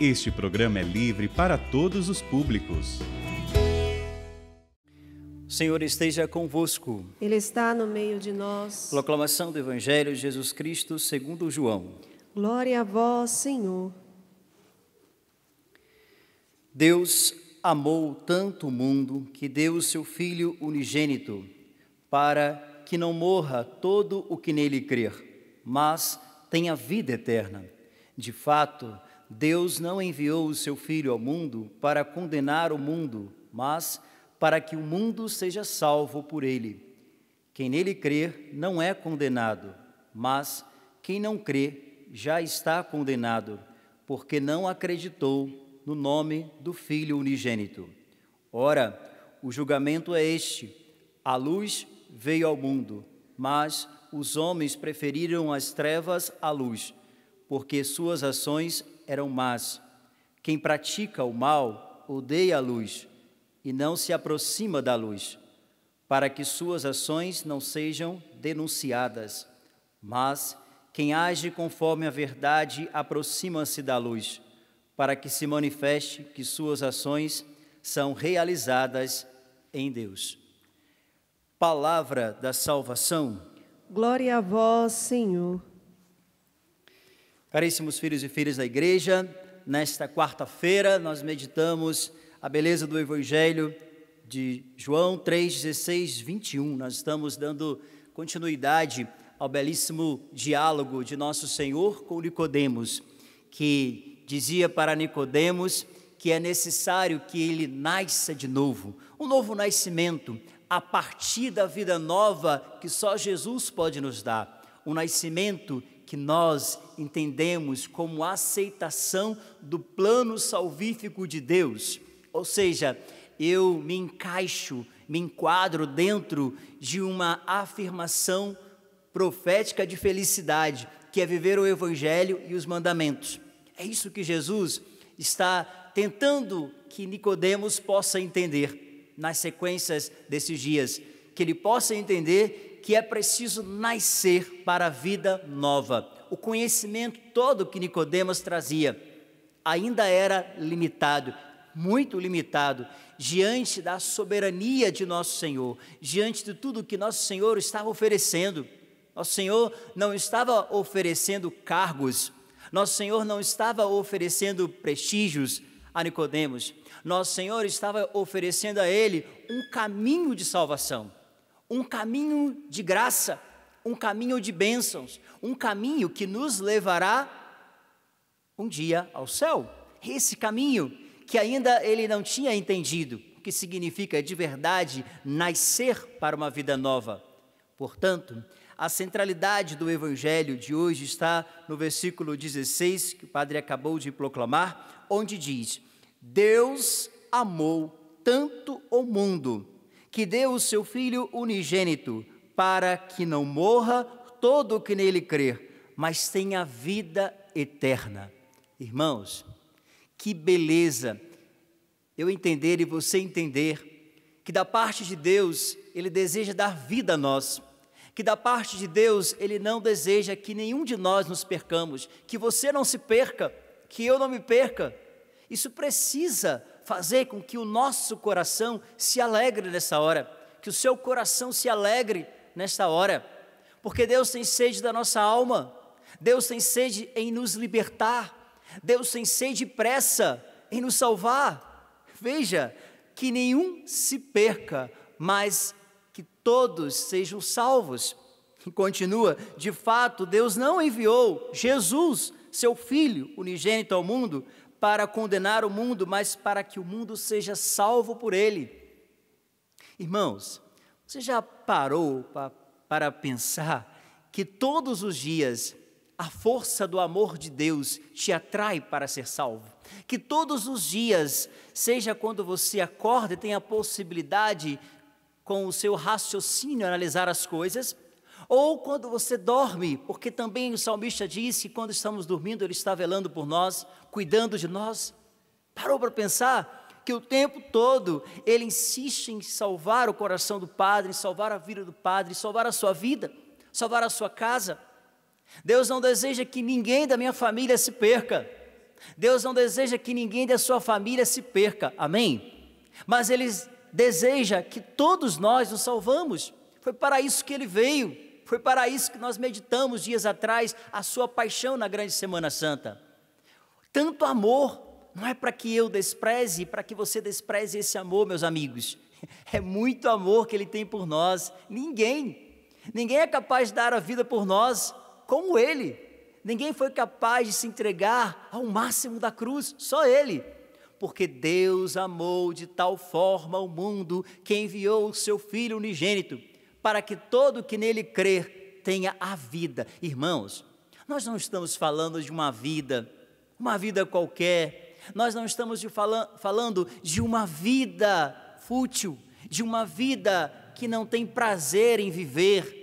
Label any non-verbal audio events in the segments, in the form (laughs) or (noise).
Este programa é livre para todos os públicos. O Senhor esteja convosco. Ele está no meio de nós. Proclamação do Evangelho de Jesus Cristo segundo João. Glória a vós, Senhor. Deus amou tanto o mundo que deu o seu Filho unigênito, para que não morra todo o que nele crer mas tem a vida eterna. De fato, Deus não enviou o seu Filho ao mundo para condenar o mundo, mas para que o mundo seja salvo por ele. Quem nele crer não é condenado, mas quem não crê já está condenado, porque não acreditou no nome do Filho unigênito. Ora, o julgamento é este: a luz veio ao mundo, mas os homens preferiram as trevas à luz, porque suas ações eram más. Quem pratica o mal odeia a luz e não se aproxima da luz, para que suas ações não sejam denunciadas. Mas quem age conforme a verdade aproxima-se da luz, para que se manifeste que suas ações são realizadas em Deus. Palavra da salvação. Glória a vós, Senhor. Caríssimos filhos e filhas da igreja, nesta quarta-feira nós meditamos a beleza do Evangelho de João 3, 16, 21. Nós estamos dando continuidade ao belíssimo diálogo de nosso Senhor com Nicodemos, que dizia para Nicodemos que é necessário que ele nasça de novo, um novo nascimento, a partir da vida nova que só Jesus pode nos dar. O nascimento que nós entendemos como aceitação do plano salvífico de Deus. Ou seja, eu me encaixo, me enquadro dentro de uma afirmação profética de felicidade, que é viver o Evangelho e os mandamentos. É isso que Jesus está tentando que Nicodemos possa entender nas sequências desses dias, que ele possa entender que é preciso nascer para a vida nova. O conhecimento todo que Nicodemos trazia ainda era limitado, muito limitado, diante da soberania de nosso Senhor, diante de tudo que nosso Senhor estava oferecendo. Nosso Senhor não estava oferecendo cargos, nosso Senhor não estava oferecendo prestígios a Nicodemos. Nosso Senhor estava oferecendo a ele um caminho de salvação, um caminho de graça, um caminho de bênçãos, um caminho que nos levará um dia ao céu. Esse caminho que ainda ele não tinha entendido, o que significa de verdade nascer para uma vida nova. Portanto, a centralidade do evangelho de hoje está no versículo 16, que o padre acabou de proclamar, onde diz: Deus amou tanto o mundo que deu o seu Filho unigênito para que não morra todo o que nele crer, mas tenha vida eterna. Irmãos, que beleza eu entender e você entender que da parte de Deus ele deseja dar vida a nós que da parte de Deus Ele não deseja que nenhum de nós nos percamos, que você não se perca, que eu não me perca, isso precisa fazer com que o nosso coração se alegre nessa hora, que o seu coração se alegre nesta hora, porque Deus tem sede da nossa alma, Deus tem sede em nos libertar, Deus tem sede e pressa em nos salvar. Veja, que nenhum se perca, mas que todos sejam salvos. E continua: de fato, Deus não enviou Jesus, seu Filho unigênito, ao mundo para condenar o mundo, mas para que o mundo seja salvo por ele. Irmãos, você já parou para pensar que todos os dias a força do amor de Deus te atrai para ser salvo. Que todos os dias, seja quando você acorda e tem a possibilidade, com o seu raciocínio, analisar as coisas, ou quando você dorme, porque também o salmista diz que quando estamos dormindo, ele está velando por nós, cuidando de nós. Parou para pensar que o tempo todo ele insiste em salvar o coração do Padre, salvar a vida do Padre, salvar a sua vida, salvar a sua casa. Deus não deseja que ninguém da minha família se perca. Deus não deseja que ninguém da sua família se perca. Amém? Mas ele deseja que todos nós nos salvamos. Foi para isso que ele veio. Foi para isso que nós meditamos dias atrás a sua paixão na grande Semana Santa. Tanto amor não é para que eu despreze, para que você despreze esse amor, meus amigos. (laughs) É muito amor que ele tem por nós. Ninguém, ninguém é capaz de dar a vida por nós como ele. Ninguém foi capaz de se entregar ao máximo da cruz, só ele. Porque Deus amou de tal forma o mundo que enviou o seu filho unigênito para que todo que nele crer tenha a vida. Irmãos, nós não estamos falando de uma vida, uma vida qualquer, nós não estamos de falando de uma vida fútil, de uma vida que não tem prazer em viver.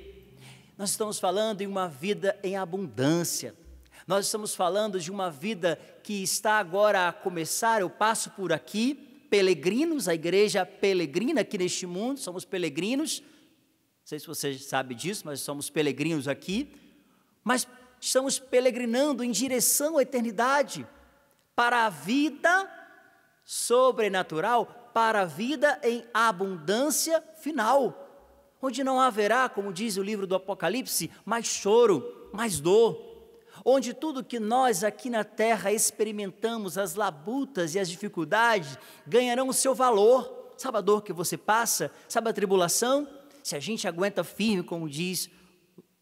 Nós estamos falando em uma vida em abundância. Nós estamos falando de uma vida que está agora a começar. Eu passo por aqui, peregrinos, a igreja peregrina aqui neste mundo, somos peregrinos, não sei se você sabe disso, mas somos peregrinos aqui, mas estamos peregrinando em direção à eternidade, para a vida sobrenatural, para a vida em abundância final, onde não haverá, como diz o livro do Apocalipse, mais choro, mais dor, onde tudo que nós aqui na terra experimentamos, as labutas e as dificuldades, ganharão o seu valor. Sabe a dor que você passa? Sabe a tribulação? se a gente aguenta firme, como diz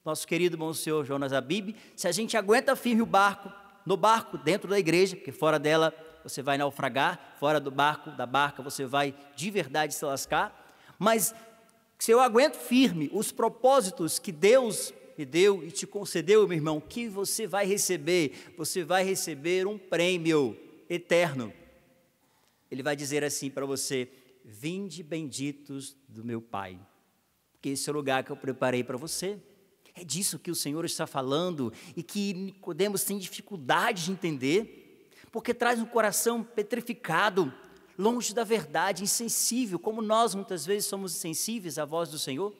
nosso querido Monsenhor Jonas Abib, se a gente aguenta firme o barco, no barco, dentro da igreja, porque fora dela você vai naufragar, fora do barco, da barca, você vai de verdade se lascar, mas se eu aguento firme os propósitos que Deus me deu e te concedeu, meu irmão, que você vai receber? Você vai receber um prêmio eterno. Ele vai dizer assim para você: Vinde benditos do meu Pai. Que esse é o lugar que eu preparei para você. É disso que o Senhor está falando e que podemos ter dificuldade de entender, porque traz um coração petrificado, longe da verdade, insensível, como nós muitas vezes somos insensíveis à voz do Senhor.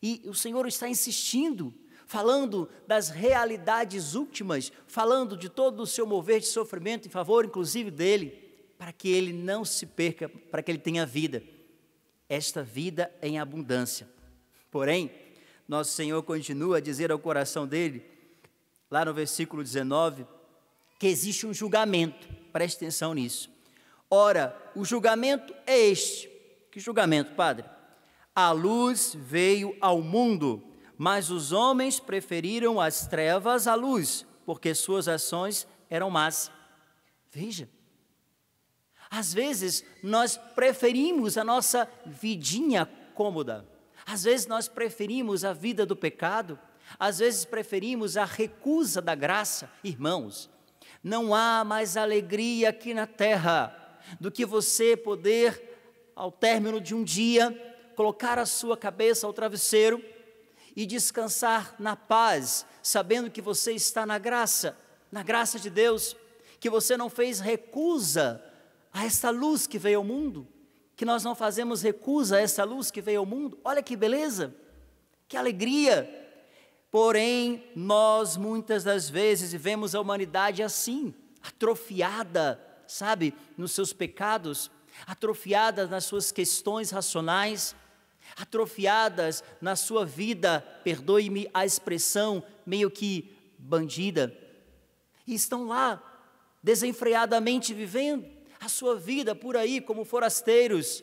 E o Senhor está insistindo, falando das realidades últimas, falando de todo o seu mover de sofrimento em favor, inclusive, dele, para que ele não se perca, para que ele tenha vida, esta vida é em abundância. Porém, nosso Senhor continua a dizer ao coração dele, lá no versículo 19, que existe um julgamento, preste atenção nisso. Ora, o julgamento é este. Que julgamento, Padre? A luz veio ao mundo, mas os homens preferiram as trevas à luz, porque suas ações eram más. Veja, às vezes nós preferimos a nossa vidinha cômoda às vezes nós preferimos a vida do pecado, às vezes preferimos a recusa da graça. Irmãos, não há mais alegria aqui na terra do que você poder, ao término de um dia, colocar a sua cabeça ao travesseiro e descansar na paz, sabendo que você está na graça, na graça de Deus, que você não fez recusa a esta luz que veio ao mundo que nós não fazemos recusa a essa luz que veio ao mundo. Olha que beleza, que alegria. Porém, nós muitas das vezes vemos a humanidade assim, atrofiada, sabe, nos seus pecados, atrofiada nas suas questões racionais, atrofiadas na sua vida, perdoe-me a expressão, meio que bandida, e estão lá desenfreadamente vivendo a sua vida por aí como forasteiros,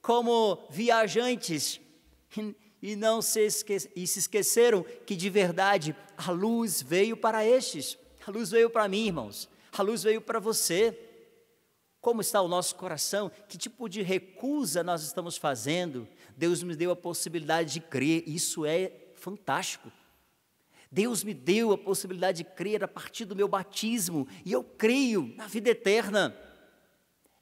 como viajantes, e não se, esque e se esqueceram que de verdade a luz veio para estes, a luz veio para mim, irmãos, a luz veio para você. Como está o nosso coração? Que tipo de recusa nós estamos fazendo? Deus me deu a possibilidade de crer, isso é fantástico. Deus me deu a possibilidade de crer a partir do meu batismo, e eu creio na vida eterna.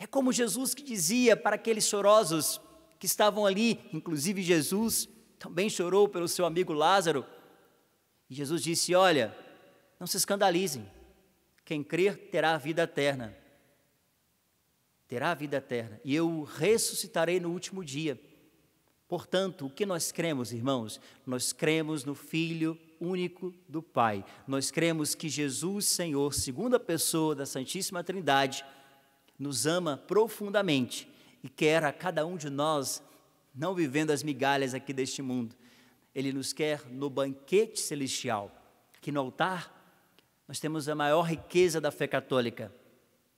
É como Jesus que dizia para aqueles chorosos que estavam ali, inclusive Jesus também chorou pelo seu amigo Lázaro. E Jesus disse: Olha, não se escandalizem, quem crer terá a vida eterna. Terá a vida eterna, e eu ressuscitarei no último dia. Portanto, o que nós cremos, irmãos? Nós cremos no Filho único do Pai. Nós cremos que Jesus, Senhor, segunda pessoa da Santíssima Trindade, nos ama profundamente e quer a cada um de nós, não vivendo as migalhas aqui deste mundo. Ele nos quer no banquete celestial, que no altar nós temos a maior riqueza da fé católica.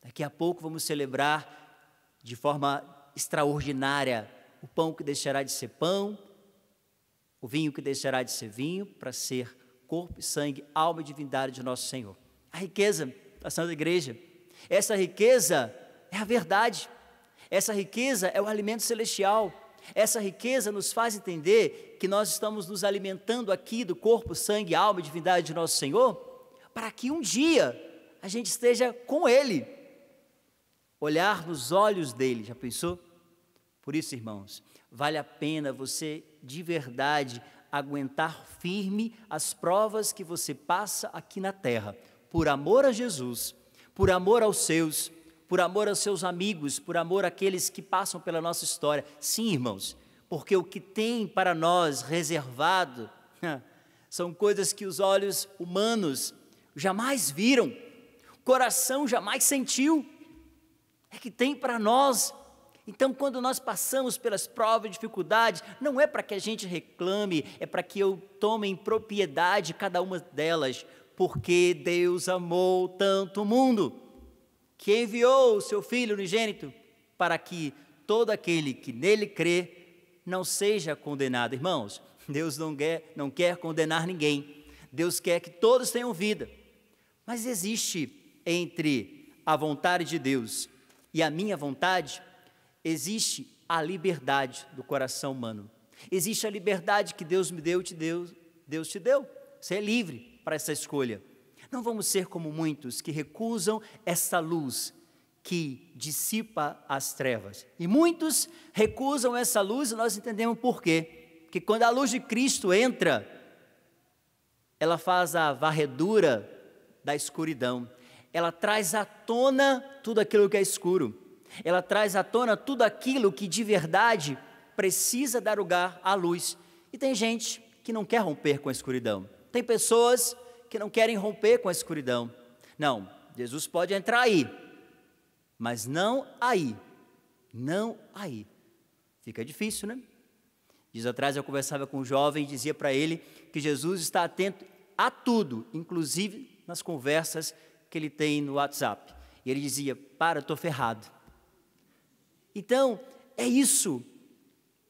Daqui a pouco vamos celebrar de forma extraordinária o pão que deixará de ser pão, o vinho que deixará de ser vinho, para ser corpo sangue, alma e divindade de nosso Senhor. A riqueza da Santa Igreja. Essa riqueza é a verdade. Essa riqueza é o alimento celestial. Essa riqueza nos faz entender que nós estamos nos alimentando aqui do corpo, sangue, alma e divindade de nosso Senhor, para que um dia a gente esteja com Ele, olhar nos olhos dele. Já pensou? Por isso, irmãos, vale a pena você de verdade aguentar firme as provas que você passa aqui na terra, por amor a Jesus, por amor aos seus, por amor aos seus amigos, por amor àqueles que passam pela nossa história. Sim, irmãos, porque o que tem para nós reservado (laughs) são coisas que os olhos humanos jamais viram, o coração jamais sentiu. É que tem para nós então, quando nós passamos pelas provas e dificuldades, não é para que a gente reclame, é para que eu tome em propriedade cada uma delas, porque Deus amou tanto o mundo que enviou o seu Filho unigênito para que todo aquele que nele crê não seja condenado. Irmãos, Deus não quer, não quer condenar ninguém. Deus quer que todos tenham vida. Mas existe entre a vontade de Deus e a minha vontade, existe a liberdade do coração humano. Existe a liberdade que Deus me deu e te deu, Deus te deu. Você é livre para essa escolha. Não vamos ser como muitos que recusam essa luz que dissipa as trevas. E muitos recusam essa luz e nós entendemos por quê. Que quando a luz de Cristo entra, ela faz a varredura da escuridão. Ela traz à tona tudo aquilo que é escuro. Ela traz à tona tudo aquilo que de verdade precisa dar lugar à luz. E tem gente que não quer romper com a escuridão. Tem pessoas que não querem romper com a escuridão. Não, Jesus pode entrar aí, mas não aí. Não aí. Fica difícil, né? Dias atrás eu conversava com um jovem e dizia para ele que Jesus está atento a tudo, inclusive nas conversas que ele tem no WhatsApp. E ele dizia: Para, estou ferrado. Então, é isso.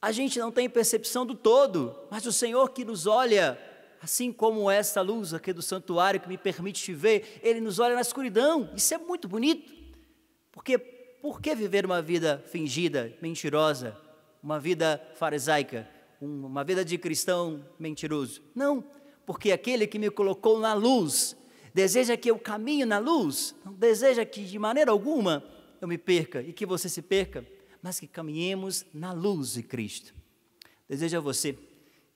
A gente não tem percepção do todo, mas o Senhor que nos olha assim como esta luz aqui do santuário que me permite te ver, ele nos olha na escuridão. Isso é muito bonito. Porque por que viver uma vida fingida, mentirosa, uma vida farisaica, uma vida de cristão mentiroso? Não, porque aquele que me colocou na luz deseja que eu caminhe na luz, não deseja que de maneira alguma eu me perca e que você se perca, mas que caminhemos na luz de Cristo. Deseja você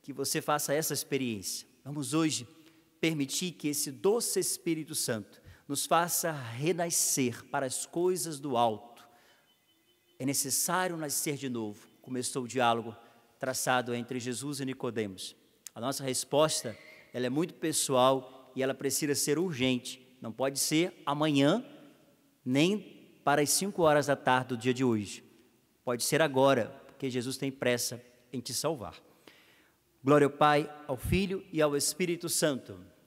que você faça essa experiência. Vamos hoje permitir que esse doce Espírito Santo nos faça renascer para as coisas do alto. É necessário nascer de novo. Começou o diálogo traçado entre Jesus e Nicodemos. A nossa resposta, ela é muito pessoal e ela precisa ser urgente. Não pode ser amanhã, nem para as 5 horas da tarde do dia de hoje. Pode ser agora, porque Jesus tem pressa em te salvar. Glória ao Pai, ao Filho e ao Espírito Santo.